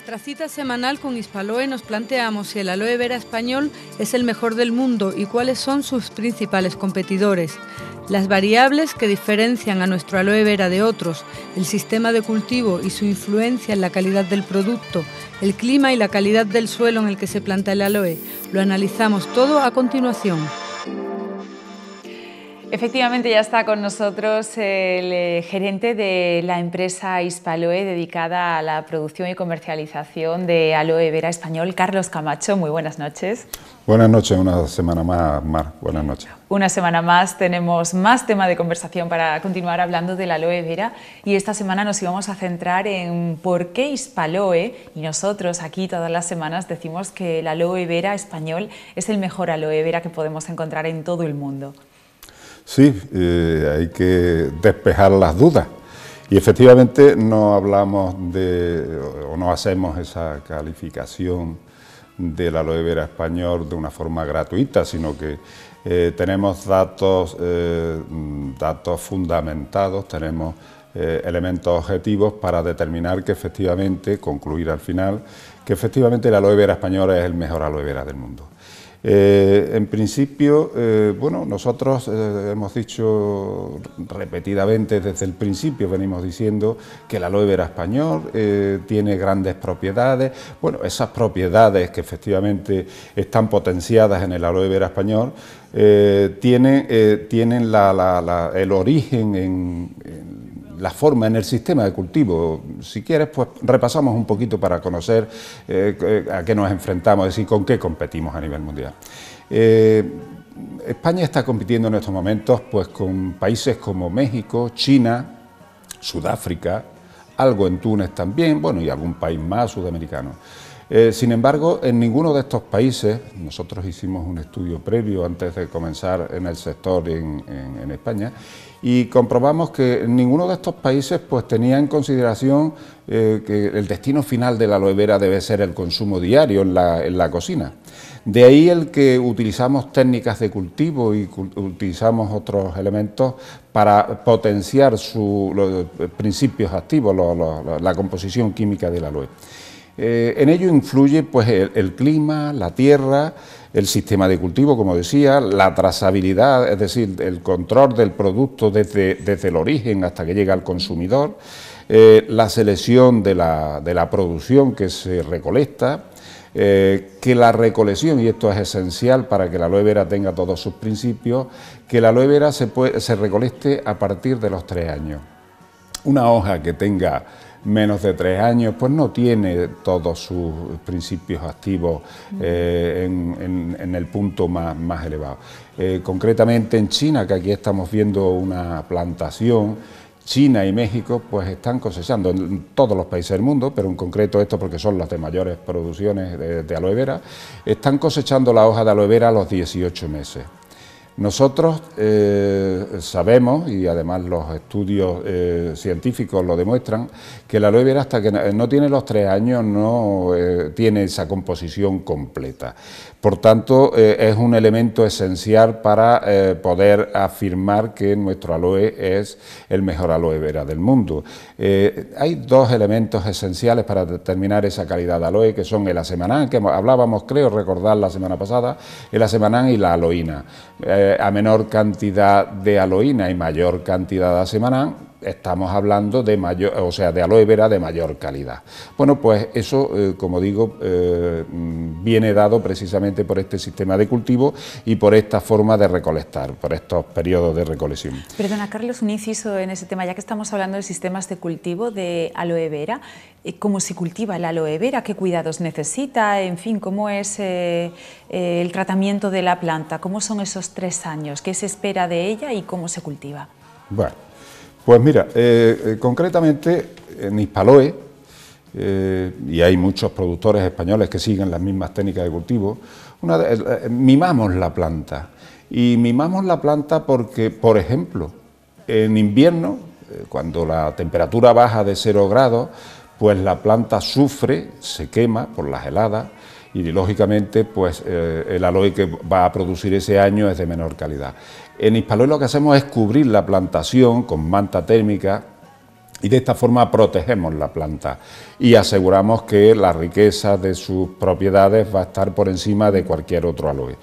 nuestra cita semanal con Hispaloe nos planteamos si el aloe vera español es el mejor del mundo y cuáles son sus principales competidores, las variables que diferencian a nuestro aloe vera de otros, el sistema de cultivo y su influencia en la calidad del producto, el clima y la calidad del suelo en el que se planta el aloe. Lo analizamos todo a continuación. Efectivamente, ya está con nosotros el eh, gerente de la empresa Hispaloe dedicada a la producción y comercialización de aloe vera español, Carlos Camacho. Muy buenas noches. Buenas noches, una semana más, Mar. Buenas noches. Una semana más tenemos más tema de conversación para continuar hablando del aloe vera y esta semana nos íbamos a centrar en por qué Hispaloe y nosotros aquí todas las semanas decimos que el aloe vera español es el mejor aloe vera que podemos encontrar en todo el mundo. Sí, eh, hay que despejar las dudas. Y efectivamente no hablamos de, o no hacemos esa calificación la aloe vera español de una forma gratuita, sino que eh, tenemos datos, eh, datos fundamentados, tenemos elementos objetivos para determinar que efectivamente, concluir al final, que efectivamente la aloe vera española es el mejor aloe vera del mundo. Eh, en principio, eh, bueno, nosotros eh, hemos dicho repetidamente desde el principio, venimos diciendo que el aloe vera español tiene grandes propiedades. Bueno, esas propiedades que efectivamente están potenciadas en el aloe vera español tienen, tienen el origen en la forma en el sistema de cultivo. Si quieres, pues repasamos un poquito para conocer eh, a qué nos enfrentamos, es decir, con qué competimos a nivel mundial. Eh, España está compitiendo en estos momentos pues, con países como México, China, Sudáfrica, algo en Túnez también, bueno, y algún país más sudamericano. Eh, sin embargo, en ninguno de estos países, nosotros hicimos un estudio previo antes de comenzar en el sector en, España, y comprobamos que ninguno de estos países pues, tenía en consideración eh, que el destino final de la aloe vera debe ser el consumo diario en la, en la cocina. De ahí el que utilizamos técnicas de cultivo y utilizamos otros elementos para potenciar los principios activos, la composición química del aloe. Eh, en ello influye pues, el, clima, la tierra, el sistema de cultivo, como decía, la trazabilidad, es decir, el control del producto desde, desde el origen hasta que llega al consumidor, eh, la selección de la, de la producción que se recolecta, eh, que la recolección, y esto es esencial para que la aloe vera tenga todos sus principios, que la aloe vera se, se recolecte a partir de los tres años. Una hoja que tenga menos de tres años, pues no tiene todos sus principios activos eh, en, el punto más, más elevado. Eh, concretamente en China, que aquí estamos viendo una plantación China y México pues están cosechando en todos los países del mundo, pero en concreto esto porque son las de mayores producciones de, de aloe vera, están cosechando la hoja de aloe vera a los 18 meses. Nosotros eh, sabemos, y además los estudios eh, científicos lo demuestran, que el aloe vera hasta que no tiene los tres años no eh, tiene esa composición completa. Por tanto, es un elemento esencial para poder afirmar que nuestro aloe es el mejor aloe vera del mundo. hay dos elementos esenciales para determinar esa calidad de aloe, que son el asemanán, que hablábamos, creo recordar la semana pasada, el asemanán y la aloína eh, a menor cantidad de aloína y mayor cantidad de asemanán, estamos hablando de mayor, o sea, de aloe vera de mayor calidad. Bueno, pues eso, eh, como digo, eh, mm, viene dado precisamente por este sistema de cultivo y por esta forma de recolectar, por estos periodos de recolección. Perdona, Carlos, un inciso en ese tema, ya que estamos hablando de sistemas de cultivo de aloe vera, eh, ¿cómo se cultiva el aloe vera? ¿Qué cuidados necesita? En fin, ¿cómo es el tratamiento de la planta? ¿Cómo son esos tres años? ¿Qué se espera de ella y cómo se cultiva? Bueno, pues mira, eh, eh, concretamente en Hispaloe, eh, y hay muchos productores españoles que siguen las mismas técnicas de cultivo, mimamos la planta. Y mimamos la planta porque, por ejemplo, en invierno, cuando la temperatura baja de cero grados, pues la planta sufre, se quema por las heladas y lógicamente pues eh, el aloe que va a producir ese año es de menor calidad. En Hispaloe lo que hacemos es cubrir la plantación con manta térmica y de esta forma protegemos la planta y aseguramos que la riqueza de sus propiedades va a estar por encima de cualquier otro aloe.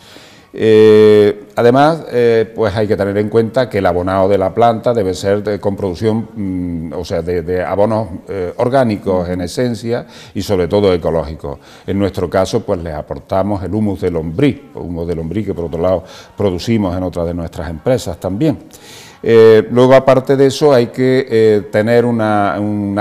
Eh, además, eh, pues hay que tener en cuenta que el abonado de la planta debe ser de, con producción, mm, o sea, de, abonos eh, orgánicos en esencia y sobre todo ecológicos. En nuestro caso, pues les aportamos el humus de lombriz, humus de lombriz que por otro lado producimos en otras de nuestras empresas también. Eh, luego, aparte de eso, hay que eh, tener una,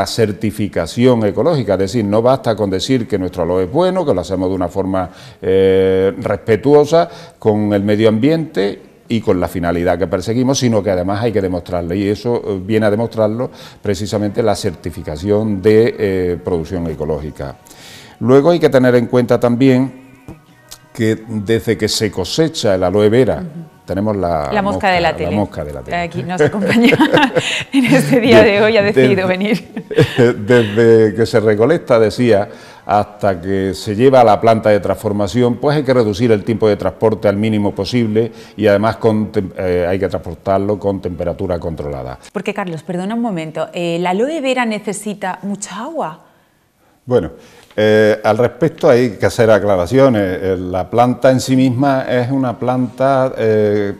certificación ecológica, es decir, no basta con decir que nuestro aloe es bueno, que lo hacemos de una forma eh, respetuosa con el medio ambiente y con la finalidad que perseguimos, sino que además hay que demostrarlo. y eso viene a demostrarlo precisamente la certificación de producción ecológica. Luego hay que tener en cuenta también que desde que se cosecha el aloe vera, tenemos la, mosca, de la, tele. Aquí nos acompaña en este día de hoy, ha decidido venir. Desde que se recolecta, decía, hasta que se lleva a la planta de transformación, pues hay que reducir el tiempo de transporte al mínimo posible y además eh, hay que transportarlo con temperatura controlada. Porque Carlos, perdona un momento, eh, ¿la aloe vera necesita mucha agua? Bueno, eh, al respecto hay que hacer aclaraciones. Eh, la planta en sí misma es una planta eh,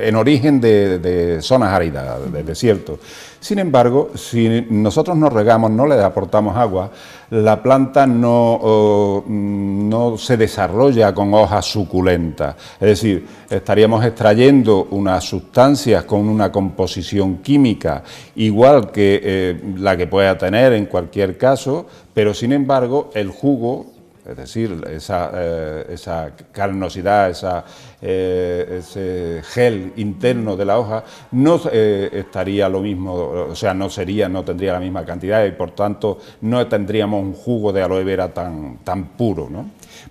en origen de, de zonas áridas, de desierto. Sin embargo, si nosotros no regamos, no le aportamos agua, la planta no, mm, no se desarrolla con hojas suculentas. Es decir, estaríamos extrayendo unas sustancias con una composición química igual que eh, la que pueda tener en cualquier caso, pero sin embargo el jugo es decir, esa, eh, carnosidad, esa, eh, ese gel interno de la hoja no eh, estaría lo mismo, o sea, no sería, no tendría la misma cantidad y por tanto no tendríamos un jugo de aloe vera tan, tan puro.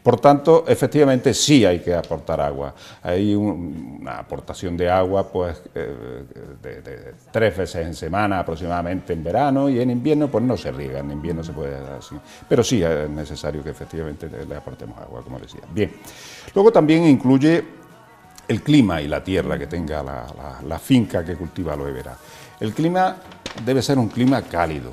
Por tanto, efectivamente sí hay que aportar agua. Hay una aportación de agua pues, eh, de, tres veces en semana aproximadamente en verano y en invierno pues no se riega, en invierno se puede dar así. Pero sí es necesario que efectivamente le aportemos agua, como decía. Bien, luego también incluye el clima y la tierra que tenga la, finca que cultiva lo vera. El clima debe ser un clima cálido,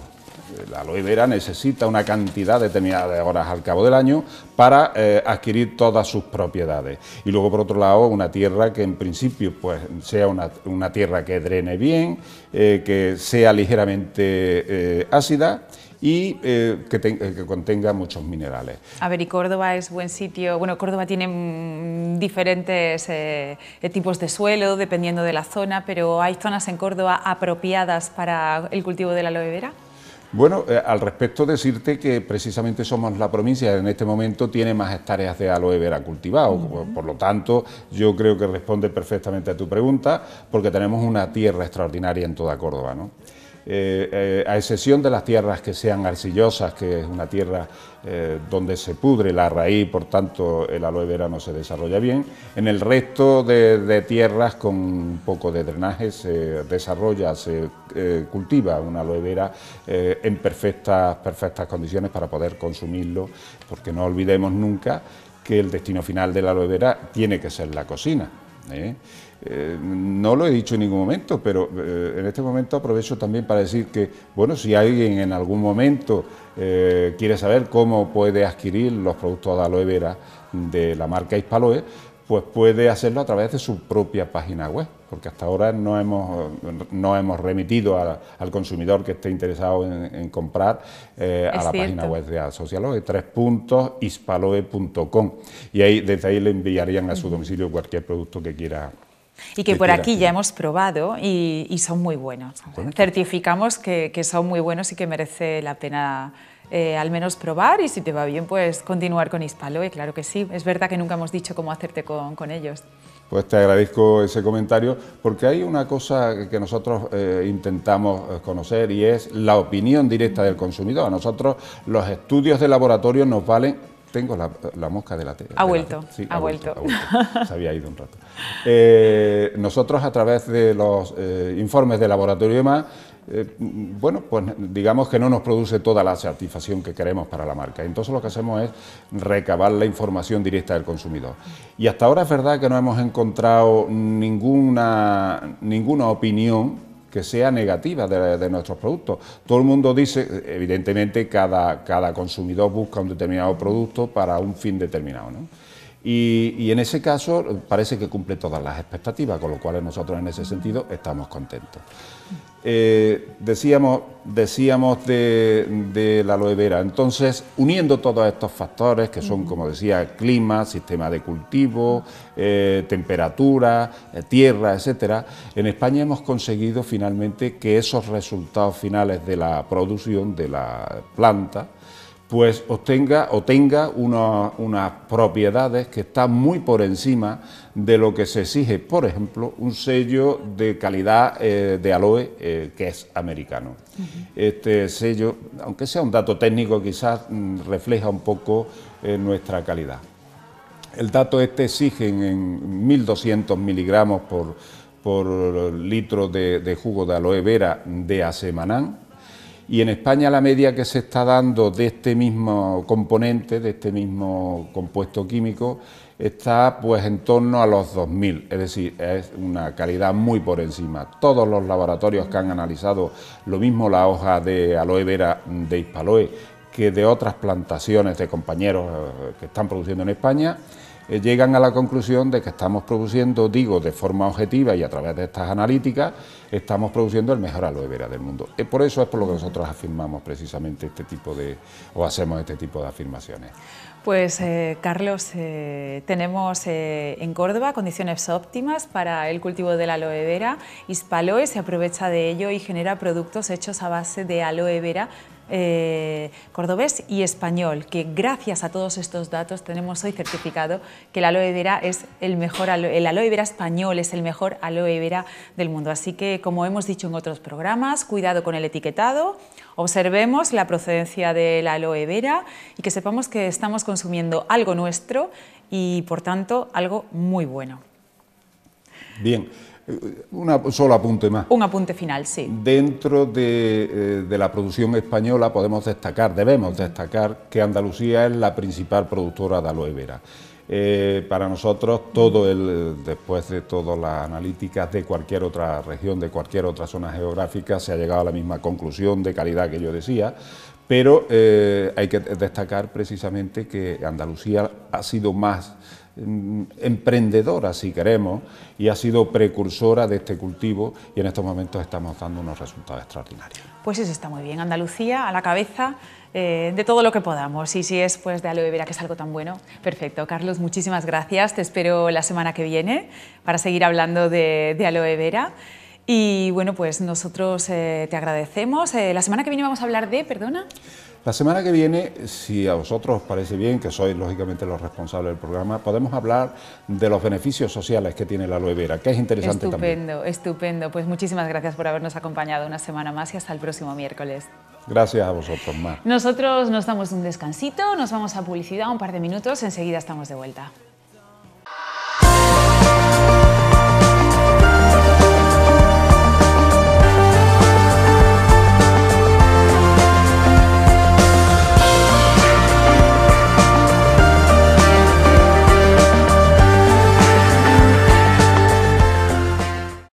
la aloe vera necesita una cantidad determinada de horas al cabo del año para eh, adquirir todas sus propiedades. Y luego, por otro lado, una tierra que en principio pues, sea una, tierra que drene bien, eh, que sea ligeramente eh, ácida y que, contenga muchos minerales. A ver, y Córdoba es buen sitio, bueno, Córdoba tiene mm, diferentes tipos de suelo dependiendo de la zona, pero ¿hay zonas en Córdoba apropiadas para el cultivo de la aloe vera? Bueno, eh, al respecto decirte que precisamente somos la provincia que en este momento tiene más hectáreas de aloe vera cultivado, por, lo tanto yo creo que responde perfectamente a tu pregunta porque tenemos una tierra extraordinaria en toda Córdoba, ¿no? Eh, eh, a excepción de las tierras que sean arcillosas, que es una tierra eh, donde se pudre la raíz, por tanto el aloe vera no se desarrolla bien, en el resto de, tierras con un poco de drenaje se desarrolla, se cultiva una aloe vera en perfectas, perfectas condiciones para poder consumirlo, porque no olvidemos nunca que el destino final de aloe vera tiene que ser la cocina. ¿eh? Eh, no lo he dicho en ningún momento, pero eh, en este momento aprovecho también para decir que, bueno, si alguien en algún momento quiere saber cómo puede adquirir los productos de aloe vera de la marca Hispaloe, pues puede hacerlo a través de su propia página web, porque hasta ahora no hemos, no hemos remitido al consumidor que esté interesado en, comprar eh, a la página web de de tres puntos, y ahí, desde ahí le enviarían a su domicilio cualquier producto que quiera y que, por aquí ya hemos probado y, son muy buenos. Certificamos que, que son muy buenos y que merece la pena eh, al menos probar y si te va bien, pues continuar con Hispalo. Y claro que sí, es verdad que nunca hemos dicho cómo hacerte con, ellos. Pues te agradezco ese comentario porque hay una cosa que nosotros eh, intentamos eh, conocer y es la opinión directa del consumidor. A nosotros los estudios de laboratorio nos valen tengo la, mosca de la tele. Ha vuelto, ha, vuelto. Se había ido un rato. nosotros a través de los informes de laboratorio y demás eh, bueno, pues digamos que no nos produce toda la satisfacción que queremos para la marca. Entonces lo que hacemos es recabar la información directa del consumidor. Y hasta ahora es verdad que no hemos encontrado ninguna, opinión que sea negativa de, nuestros productos. Todo el mundo dice, evidentemente, cada, cada consumidor busca un determinado producto para un fin determinado. ¿no? Y, en ese caso parece que cumple todas las expectativas, con lo cual nosotros en ese sentido estamos contentos. Eh, decíamos de, la aloe vera, entonces uniendo todos estos factores que son, como decía, clima, sistema de cultivo, eh, temperatura, eh, tierra, etcétera, en España hemos conseguido finalmente que esos resultados finales de la producción de la planta pues obtenga o tenga unas propiedades que están muy por encima de lo que se exige, por ejemplo, un sello de calidad eh, de aloe eh, que es americano. Este sello, aunque sea un dato técnico, quizás mm, refleja un poco eh, nuestra calidad. El dato este exige en 1.200 miligramos por, litro de, de, jugo de aloe vera de asemanán y en España la media que se está dando de este mismo componente, de este mismo compuesto químico, está pues en torno a los 2.000, es decir, es una calidad muy por encima. Todos los laboratorios que han analizado lo mismo la hoja de aloe vera de Hispaloe que de otras plantaciones de compañeros eh, que están produciendo en España, eh, llegan a la conclusión de que estamos produciendo, digo, de forma objetiva y a través de estas analíticas, estamos produciendo el mejor aloe vera del mundo. Y eh, por eso es por lo que nosotros afirmamos precisamente este tipo de, o hacemos este tipo de afirmaciones. Pues eh, Carlos, eh, tenemos eh, en Córdoba condiciones óptimas para el cultivo de la aloe vera. Hispaloe se aprovecha de ello y genera productos hechos a base de aloe vera cordobés y español, que gracias a todos estos datos tenemos hoy certificado que el aloe vera es el mejor el aloe vera español es el mejor aloe vera del mundo. Así que, como hemos dicho en otros programas, cuidado con el etiquetado, observemos la procedencia del aloe vera y que sepamos que estamos con consumiendo algo nuestro y, por tanto, algo muy bueno. Bien, eh, un solo apunte más. Un apunte final, sí. Dentro de, eh, de, la producción española podemos destacar, debemos destacar que Andalucía es la principal productora de aloe vera. Eh, para nosotros, todo el, después de todas las analíticas de cualquier otra región, de cualquier otra zona geográfica, se ha llegado a la misma conclusión de calidad que yo decía, pero eh, hay que destacar precisamente que Andalucía ha sido más mm, emprendedora, si queremos, y ha sido precursora de este cultivo y en estos momentos estamos dando unos resultados extraordinarios. Pues eso está muy bien, Andalucía a la cabeza eh, de todo lo que podamos. Y si es pues, de aloe vera, que es algo tan bueno, perfecto. Carlos, muchísimas gracias. Te espero la semana que viene para seguir hablando de, aloe vera. Y bueno, pues nosotros eh, te agradecemos. Eh, la semana que viene vamos a hablar de, perdona. La semana que viene, si a vosotros os parece bien, que sois lógicamente los responsables del programa, podemos hablar de los beneficios sociales que tiene la aloe vera, que es interesante estupendo, también. Estupendo, estupendo. Pues muchísimas gracias por habernos acompañado una semana más y hasta el próximo miércoles. Gracias a vosotros, más. Nosotros nos damos un descansito, nos vamos a publicidad un par de minutos, enseguida estamos de vuelta.